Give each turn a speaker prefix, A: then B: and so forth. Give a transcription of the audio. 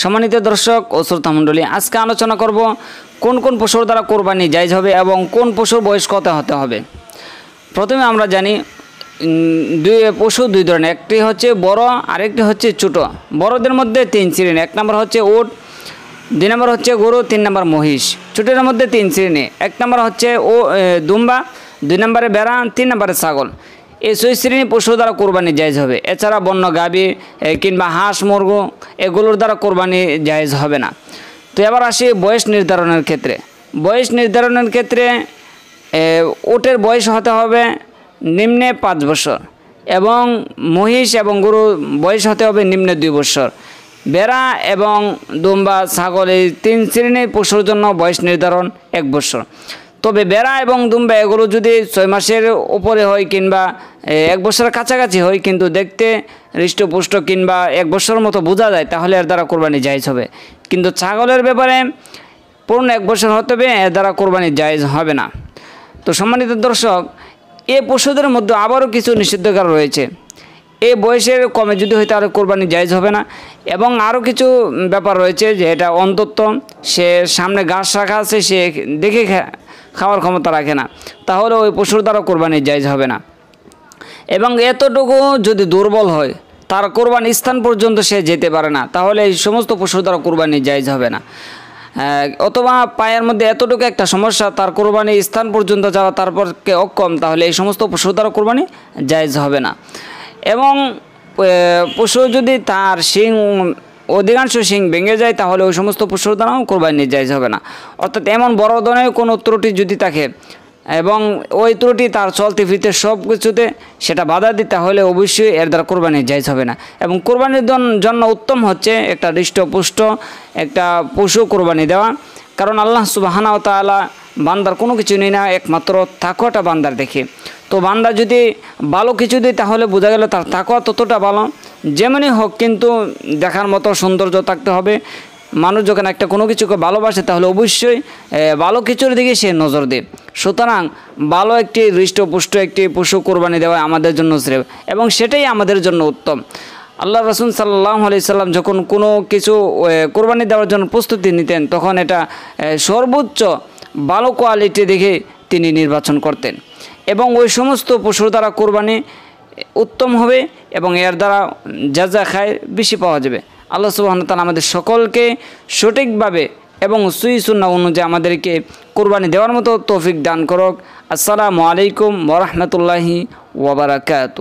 A: সম্মানিত দর্শক ও মণ্ডলী আজকে আলোচনা করব কোন কোন পশুর দ্বারা কোরবানি জায়জ হবে এবং কোন পশুর বয়স্কতে হতে হবে প্রথমে আমরা জানি দুই পশু দুই ধরনের একটি হচ্ছে বড় আরেকটি হচ্ছে ছোট বড়দের মধ্যে তিন শ্রেণী এক নম্বর হচ্ছে ওট দুই নম্বর হচ্ছে গরু তিন নম্বর মহিষ ছোটের মধ্যে তিন শ্রেণী এক নম্বর হচ্ছে ও দুম্বা দুই নম্বরে বেড়া তিন নম্বরে ছাগল এই ছয় শ্রেণীর পশু দ্বারা কোরবানি জায়জ হবে এছাড়া বন্য গাভী কিংবা হাঁস মুরগ এগুলোর দ্বারা কোরবানি জায়জ হবে না তো এবার আসি বয়স নির্ধারণের ক্ষেত্রে বয়স নির্ধারণের ক্ষেত্রে ওটের বয়স হতে হবে নিম্নে পাঁচ বছর এবং মহিষ এবং গরু বয়স হতে হবে নিম্নে দুই বছর বেড়া এবং দুম্বা ছাগল এই তিন শ্রেণীর পশুর জন্য বয়স নির্ধারণ এক বছর তবে বেড়া এবং দুম্বা এগুলো যদি ছয় মাসের উপরে হয় কিংবা এক বছরের কাছাকাছি হয় কিন্তু দেখতে হৃষ্টপুষ্ট কিংবা এক বছরের মতো বোঝা যায় তাহলে এর দ্বারা কোরবানি জায়জ হবে কিন্তু ছাগলের ব্যাপারে পূর্ণ এক বছর হতে হবে এর দ্বারা কোরবানি জায়জ হবে না তো সম্মানিত দর্শক এ পশুদের মধ্যে আবারও কিছু নিষিদ্ধকার রয়েছে এ বয়সের কমে যদি হয় তাহলে কোরবানি জায়জ হবে না এবং আরও কিছু ব্যাপার রয়েছে যে এটা অন্তত সে সামনে গাছ রাখা আছে সে দেখে খাওয়ার ক্ষমতা রাখে না তাহলে ওই পশুর দ্বারা কোরবানি জায়জ হবে না এবং এতটুকু যদি দুর্বল হয় তার কোরবানি স্থান পর্যন্ত সে যেতে পারে না তাহলে এই সমস্ত পশুর দ্বারা কোরবানি জায়জ হবে না অথবা পায়ের মধ্যে এতটুকু একটা সমস্যা তার কোরবানি স্থান পর্যন্ত যাওয়া তারপর কে অক্ষম তাহলে এই সমস্ত পশুর দ্বারা কোরবানি জায়জ হবে না এবং পশু যদি তার শিং অধিকাংশ শিং ভেঙে যায় তাহলে ওই সমস্ত পশুর দানাও কোরবানি জায়জ হবে না অর্থাৎ এমন বড় ধরনের কোনো ত্রুটি যদি থাকে এবং ওই ত্রুটি তার চলতে ফিরতে সব কিছুতে সেটা বাধা দিতে হলে অবশ্যই এর দ্বারা কোরবানি জায়জ হবে না এবং কোরবানির জন্য উত্তম হচ্ছে একটা হৃষ্টপুষ্ট একটা পশু কোরবানি দেওয়া কারণ আল্লাহ সুবাহানা তালা বান্দার কোনো কিছু নেই না একমাত্র থাকোয়াটা বান্দার দেখে তো বান্দা যদি ভালো কিছু দিই তাহলে বোঝা গেল তার থাকোয়া ততটা ভালো যেমনই হোক কিন্তু দেখার মতো সৌন্দর্য থাকতে হবে মানুষ যখন একটা কোনো কিছুকে ভালোবাসে তাহলে অবশ্যই ভালো কিছুর দিকে সে নজর দেয় সুতরাং ভালো একটি হৃষ্টপুষ্ট একটি পশু কোরবানি দেওয়া আমাদের জন্য শ্রেয় এবং সেটাই আমাদের জন্য উত্তম আল্লাহ রসুল সাল্লাহ সাল্লাম যখন কোনো কিছু কোরবানি দেওয়ার জন্য প্রস্তুতি নিতেন তখন এটা সর্বোচ্চ ভালো কোয়ালিটি দেখে তিনি নির্বাচন করতেন এবং ওই সমস্ত পশুর দ্বারা কোরবানি উত্তম হবে এবং এর দ্বারা যা যা খায় বেশি পাওয়া যাবে আল্লাহ সুবাহ তালা আমাদের সকলকে সঠিকভাবে এবং সুই সুন্না অনুযায়ী আমাদেরকে কোরবানি দেওয়ার মতো তৌফিক দান করক আসসালামু আলাইকুম ওরহমতুল্লাহি ওবরাকাত